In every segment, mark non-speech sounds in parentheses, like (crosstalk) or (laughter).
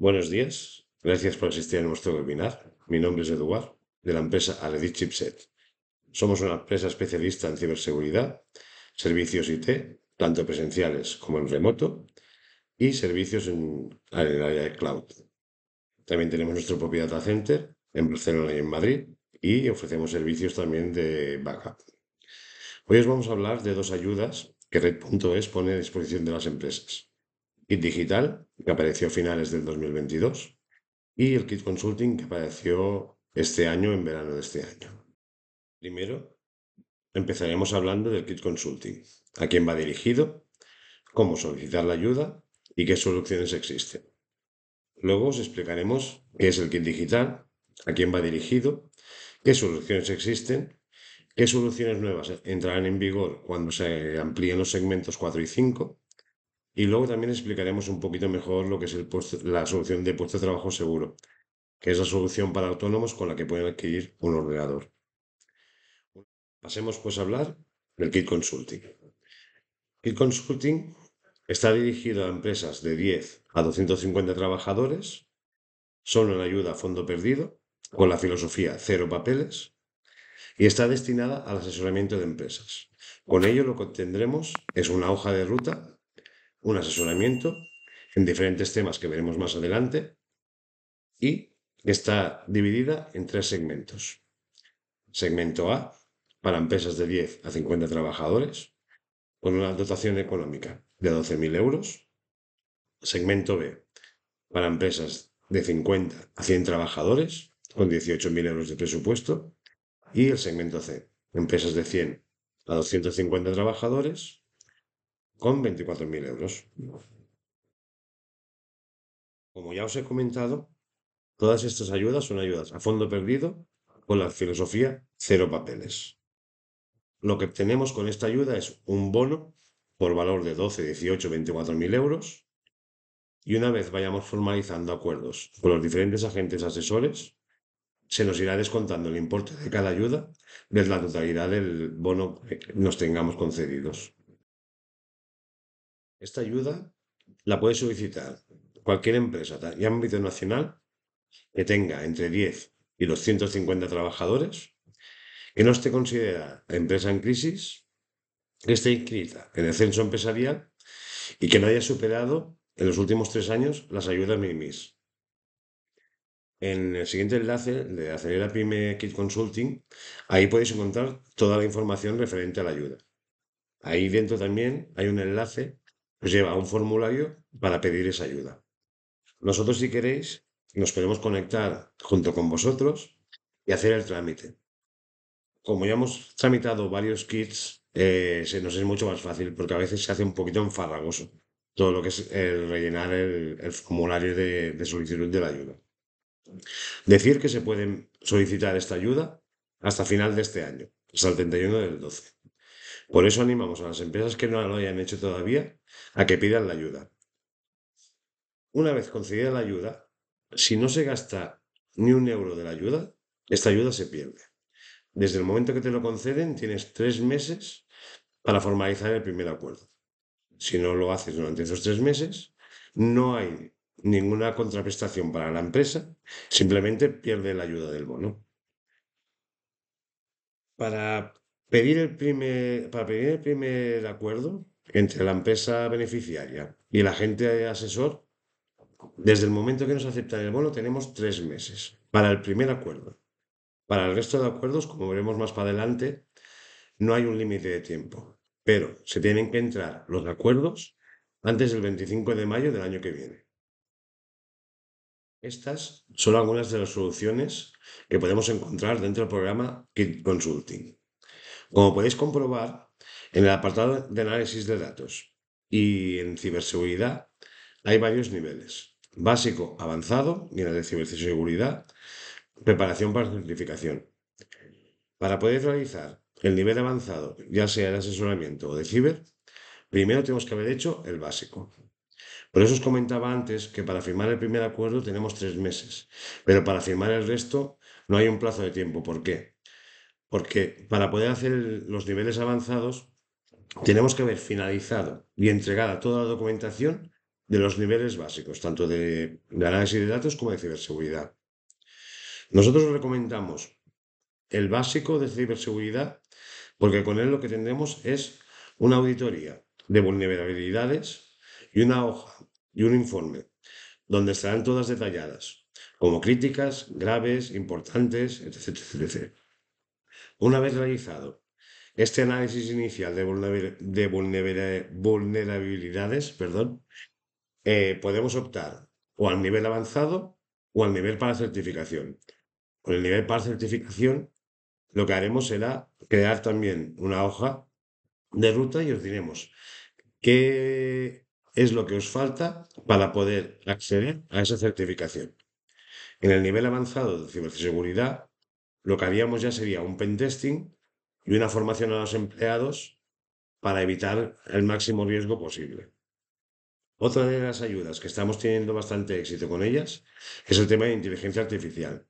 Buenos días, gracias por asistir a nuestro webinar. Mi nombre es Eduard, de la empresa Aledit Chipset. Somos una empresa especialista en ciberseguridad, servicios IT, tanto presenciales como en remoto, y servicios en, el área de cloud. También tenemos nuestro propio data center en Barcelona y en Madrid, y ofrecemos servicios también de backup. Hoy os vamos a hablar de dos ayudas que Red.es pone a disposición de las empresas. Kit Digital, que apareció a finales del 2022, y el Kit Consulting, que apareció este año, en verano de este año. Primero, empezaremos hablando del Kit Consulting, a quién va dirigido, cómo solicitar la ayuda y qué soluciones existen. Luego os explicaremos qué es el Kit Digital, a quién va dirigido, qué soluciones existen, qué soluciones nuevas entrarán en vigor cuando se amplíen los segmentos 4 y 5 y luego también explicaremos un poquito mejor lo que es la solución de puesto de trabajo seguro, que es la solución para autónomos con la que pueden adquirir un ordenador. Pasemos pues a hablar del Kit Consulting. Kit Consulting está dirigido a empresas de 10 a 250 trabajadores, solo en ayuda a fondo perdido, con la filosofía cero papeles, y está destinada al asesoramiento de empresas. Con ello lo que obtendremos es una hoja de ruta un asesoramiento en diferentes temas que veremos más adelante y está dividida en tres segmentos. Segmento A, para empresas de 10 a 50 trabajadores, con una dotación económica de 12.000 euros. Segmento B, para empresas de 50 a 100 trabajadores, con 18.000 euros de presupuesto. Y el segmento C, empresas de 100 a 250 trabajadores, con 24.000 euros. Como ya os he comentado, todas estas ayudas son ayudas a fondo perdido con la filosofía cero papeles. Lo que obtenemos con esta ayuda es un bono por valor de 12, 18, 24.000 euros y una vez vayamos formalizando acuerdos con los diferentes agentes asesores, se nos irá descontando el importe de cada ayuda desde la totalidad del bono que nos tengamos concedidos. Esta ayuda la puede solicitar cualquier empresa de ámbito nacional que tenga entre 10 y 250 trabajadores, que no esté considerada empresa en crisis, que esté inscrita en el censo empresarial y que no haya superado en los últimos tres años las ayudas MIMIS. En el siguiente enlace de Acelera Pyme Kit Consulting, ahí podéis encontrar toda la información referente a la ayuda. Ahí dentro también hay un enlace os lleva un formulario para pedir esa ayuda. Nosotros, si queréis, nos podemos conectar junto con vosotros y hacer el trámite. Como ya hemos tramitado varios kits, eh, se nos es mucho más fácil porque a veces se hace un poquito enfarragoso todo lo que es el rellenar el, formulario de, solicitud de la ayuda. Decir que se pueden solicitar esta ayuda hasta final de este año, hasta el 31 del 12. Por eso animamos a las empresas que no lo hayan hecho todavía a que pidan la ayuda. Una vez concedida la ayuda, si no se gasta ni un euro de la ayuda, esta ayuda se pierde. Desde el momento que te lo conceden, tienes tres meses para formalizar el primer acuerdo. Si no lo haces durante esos tres meses, no hay ninguna contraprestación para la empresa, simplemente pierde la ayuda del bono. Para para pedir el primer acuerdo entre la empresa beneficiaria y el agente asesor, desde el momento que nos aceptan el bono tenemos tres meses para el primer acuerdo. Para el resto de acuerdos, como veremos más para adelante, no hay un límite de tiempo, pero se tienen que entrar los acuerdos antes del 25 de mayo del año que viene. Estas son algunas de las soluciones que podemos encontrar dentro del programa Kit Consulting. Como podéis comprobar, en el apartado de análisis de datos y en ciberseguridad hay varios niveles. Básico, avanzado, y el de ciberseguridad, preparación para certificación. Para poder realizar el nivel avanzado, ya sea de asesoramiento o de ciber, primero tenemos que haber hecho el básico. Por eso os comentaba antes que para firmar el primer acuerdo tenemos tres meses, pero para firmar el resto no hay un plazo de tiempo. ¿Por qué? Porque para poder hacer los niveles avanzados, tenemos que haber finalizado y entregada toda la documentación de los niveles básicos, tanto de, análisis de datos como de ciberseguridad. Nosotros recomendamos el básico de ciberseguridad porque con él lo que tendremos es una auditoría de vulnerabilidades y una hoja y un informe donde estarán todas detalladas, como críticas, graves, importantes, etc, etc. Una vez realizado este análisis inicial de, vulnerabilidades, perdón, eh, podemos optar o al nivel avanzado o al nivel para certificación. Con el nivel para certificación, lo que haremos será crear también una hoja de ruta y os diremos qué es lo que os falta para poder acceder a esa certificación. En el nivel avanzado de ciberseguridad, lo que haríamos ya sería un pentesting y una formación a los empleados para evitar el máximo riesgo posible. Otra de las ayudas que estamos teniendo bastante éxito con ellas es el tema de inteligencia artificial.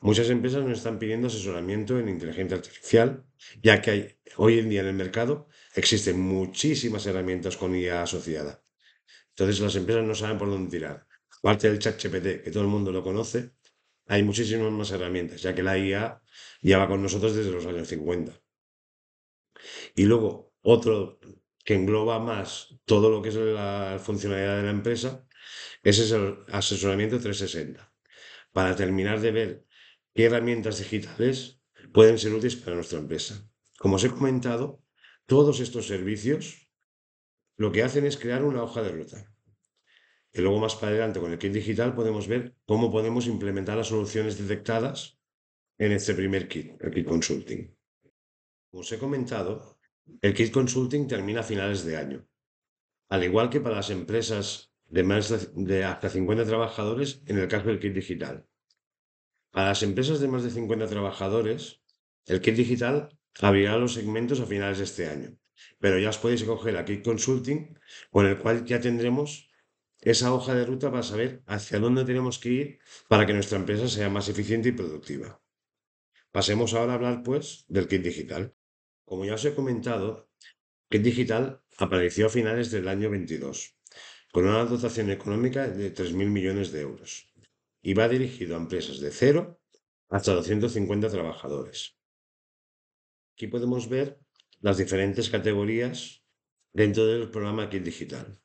Muchas empresas nos están pidiendo asesoramiento en inteligencia artificial, ya que hoy en día en el mercado existen muchísimas herramientas con IA asociada. Entonces las empresas no saben por dónde tirar. Parte del chat GPT, que todo el mundo lo conoce, hay muchísimas más herramientas, ya que la IA lleva con nosotros desde los años 50. Y luego, otro que engloba más todo lo que es la funcionalidad de la empresa es el asesoramiento 360, para terminar de ver qué herramientas digitales pueden ser útiles para nuestra empresa. Como os he comentado, todos estos servicios lo que hacen es crear una hoja de ruta y luego más para adelante con el kit digital podemos ver cómo podemos implementar las soluciones detectadas en este primer kit, el kit consulting. Como os he comentado, el kit consulting termina a finales de año. Al igual que para las empresas de más de hasta 50 trabajadores en el caso del kit digital. Para las empresas de más de 50 trabajadores, el kit digital abrirá los segmentos a finales de este año. Pero ya os podéis coger a Kit Consulting, con el cual ya tendremos esa hoja de ruta para saber hacia dónde tenemos que ir para que nuestra empresa sea más eficiente y productiva. Pasemos ahora a hablar, pues, del kit digital. Como ya os he comentado, Kit Digital apareció a finales del año 22, con una dotación económica de 3.000 millones de euros, y va dirigido a empresas de cero hasta 250 trabajadores. Aquí podemos ver las diferentes categorías dentro del programa Kit Digital.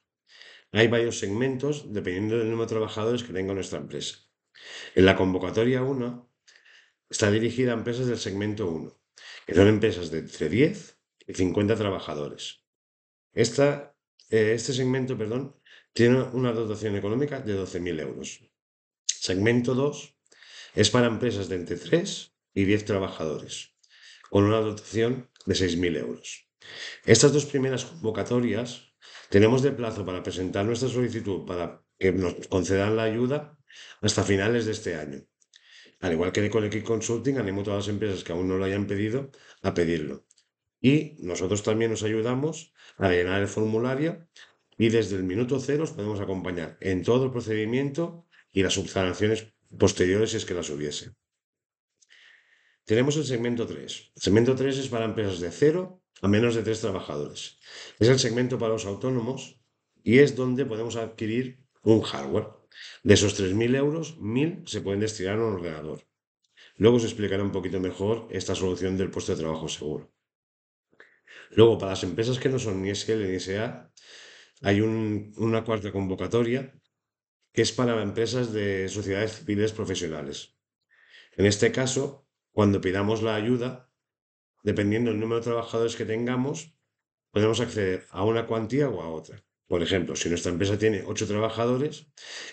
Hay varios segmentos dependiendo del número de trabajadores que tenga nuestra empresa. En la convocatoria 1 está dirigida a empresas del segmento 1, que son empresas de entre 10 y 50 trabajadores. Eh, este segmento perdón, tiene una dotación económica de 12.000 euros. Segmento 2 es para empresas de entre 3 y 10 trabajadores, con una dotación de 6.000 euros. Estas dos primeras convocatorias tenemos de plazo para presentar nuestra solicitud para que nos concedan la ayuda hasta finales de este año. Al igual que de Collective Consulting, animo a todas las empresas que aún no lo hayan pedido a pedirlo. Y nosotros también nos ayudamos a llenar el formulario y desde el minuto cero os podemos acompañar en todo el procedimiento y las subsanaciones posteriores si es que las hubiese. Tenemos el segmento 3. El segmento 3 es para empresas de cero, a menos de tres trabajadores. Es el segmento para los autónomos y es donde podemos adquirir un hardware. De esos 3.000 euros, 1.000 se pueden destinar a un ordenador. Luego se explicará un poquito mejor esta solución del puesto de trabajo seguro. Luego, para las empresas que no son ni SL ni SA, hay una cuarta convocatoria que es para empresas de sociedades civiles profesionales. En este caso, cuando pidamos la ayuda, dependiendo del número de trabajadores que tengamos, podemos acceder a una cuantía o a otra. Por ejemplo, si nuestra empresa tiene 8 trabajadores,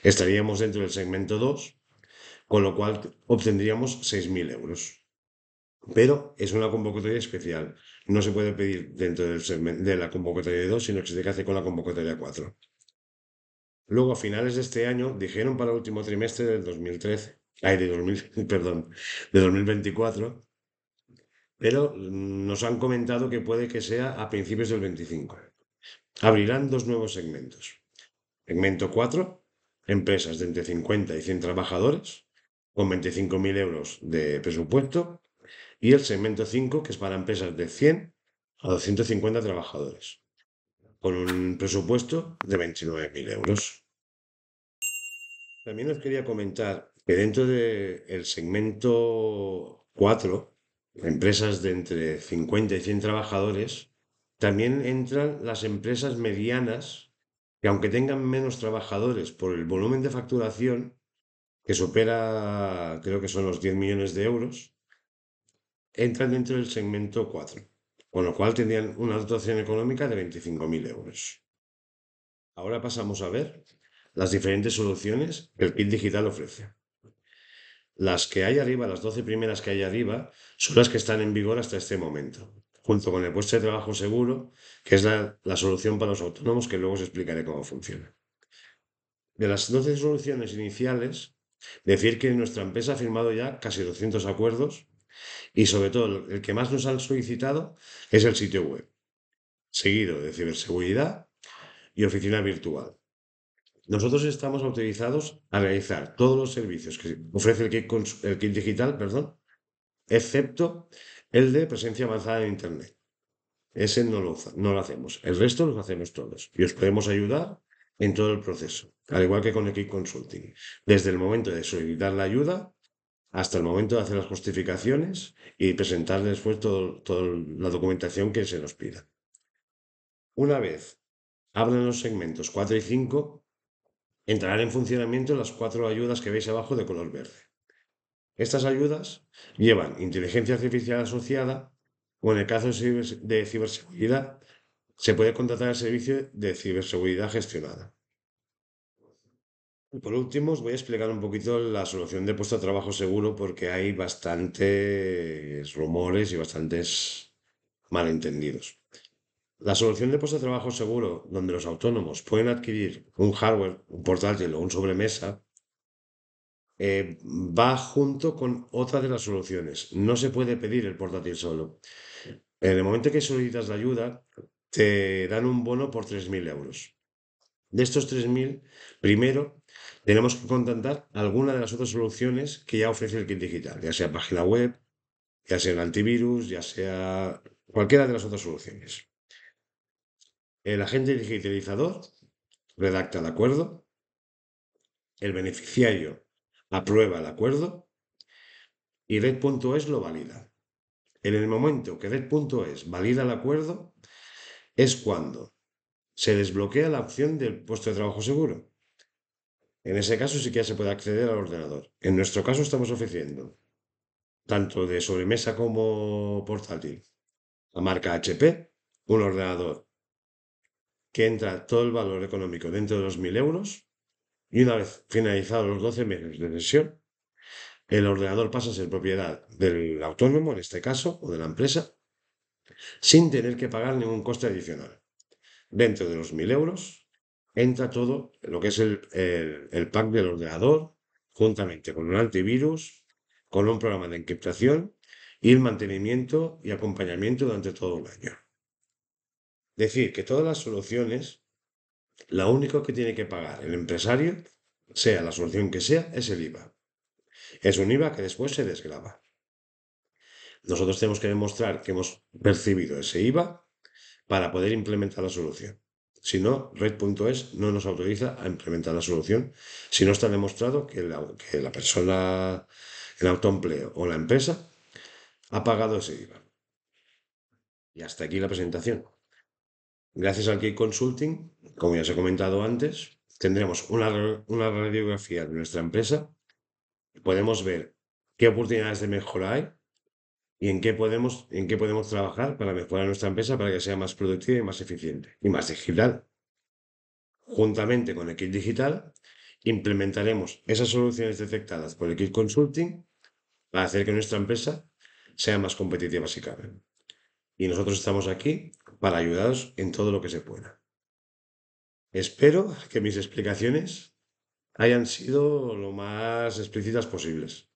estaríamos dentro del segmento 2, con lo cual obtendríamos 6.000 euros. Pero es una convocatoria especial. No se puede pedir dentro del segmento, de la convocatoria 2, sino que se hace con la convocatoria 4. Luego, a finales de este año, dijeron para el último trimestre del 2013, ay, de, 2000, (laughs) perdón, de 2024, pero nos han comentado que puede que sea a principios del 25. Abrirán dos nuevos segmentos. Segmento 4, empresas de entre 50 y 100 trabajadores, con 25.000 euros de presupuesto, y el segmento 5, que es para empresas de 100 a 250 trabajadores, con un presupuesto de 29.000 euros. También os quería comentar que dentro del segmento 4 empresas de entre 50 y 100 trabajadores, también entran las empresas medianas que aunque tengan menos trabajadores por el volumen de facturación, que supera, creo que son los 10 millones de euros, entran dentro del segmento 4, con lo cual tendrían una dotación económica de 25.000 euros. Ahora pasamos a ver las diferentes soluciones que el kit digital ofrece. Las que hay arriba, las 12 primeras que hay arriba, son las que están en vigor hasta este momento, junto con el puesto de trabajo seguro, que es la, la solución para los autónomos, que luego os explicaré cómo funciona. De las 12 soluciones iniciales, decir que nuestra empresa ha firmado ya casi 200 acuerdos y sobre todo el que más nos han solicitado es el sitio web, seguido de ciberseguridad y oficina virtual nosotros estamos autorizados a realizar todos los servicios que ofrece el kit, digital, perdón, excepto el de presencia avanzada en Internet. Ese no lo, hacemos. El resto lo hacemos todos. Y os podemos ayudar en todo el proceso, al igual que con el Kit Consulting. Desde el momento de solicitar la ayuda hasta el momento de hacer las justificaciones y presentar después toda la documentación que se nos pida. Una vez abren los segmentos 4 y 5, Entrarán en funcionamiento las cuatro ayudas que veis abajo de color verde. Estas ayudas llevan inteligencia artificial asociada o en el caso de ciberseguridad, se puede contratar el servicio de ciberseguridad gestionada. por último, os voy a explicar un poquito la solución de puesto de trabajo seguro porque hay bastantes rumores y bastantes malentendidos. La solución de puesto de trabajo seguro, donde los autónomos pueden adquirir un hardware, un portátil o un sobremesa, eh, va junto con otra de las soluciones. No se puede pedir el portátil solo. En el momento que solicitas la ayuda, te dan un bono por 3.000 euros. De estos 3.000, primero tenemos que contentar alguna de las otras soluciones que ya ofrece el kit digital, ya sea página web, ya sea el antivirus, ya sea cualquiera de las otras soluciones. El agente digitalizador redacta el acuerdo, el beneficiario aprueba el acuerdo y Red.es lo valida. En el momento que Red.es valida el acuerdo es cuando se desbloquea la opción del puesto de trabajo seguro. En ese caso sí que se puede acceder al ordenador. En nuestro caso estamos ofreciendo tanto de sobremesa como portátil, la marca HP, un ordenador que entra todo el valor económico dentro de los 1.000 euros y una vez finalizados los 12 meses de sesión, el ordenador pasa a ser propiedad del autónomo, en este caso, o de la empresa, sin tener que pagar ningún coste adicional. Dentro de los 1.000 euros entra todo lo que es el, el pack del ordenador, juntamente con un antivirus, con un programa de encriptación y el mantenimiento y acompañamiento durante todo el año. Decir que todas las soluciones, lo único que tiene que pagar el empresario, sea la solución que sea, es el IVA. Es un IVA que después se desgraba Nosotros tenemos que demostrar que hemos percibido ese IVA para poder implementar la solución. Si no, red.es no nos autoriza a implementar la solución si no está demostrado que la, que la persona, el autoempleo o la empresa ha pagado ese IVA. Y hasta aquí la presentación. Gracias al Key Consulting, como ya os he comentado antes, tendremos una, radiografía de nuestra empresa. Podemos ver qué oportunidades de mejora hay y en qué podemos, en qué podemos trabajar para mejorar nuestra empresa para que sea más productiva y más eficiente y más digital. Juntamente con el kit digital, implementaremos esas soluciones detectadas por el kit consulting para hacer que nuestra empresa sea más competitiva si cabe. Y nosotros estamos aquí para ayudaros en todo lo que se pueda. Espero que mis explicaciones hayan sido lo más explícitas posibles.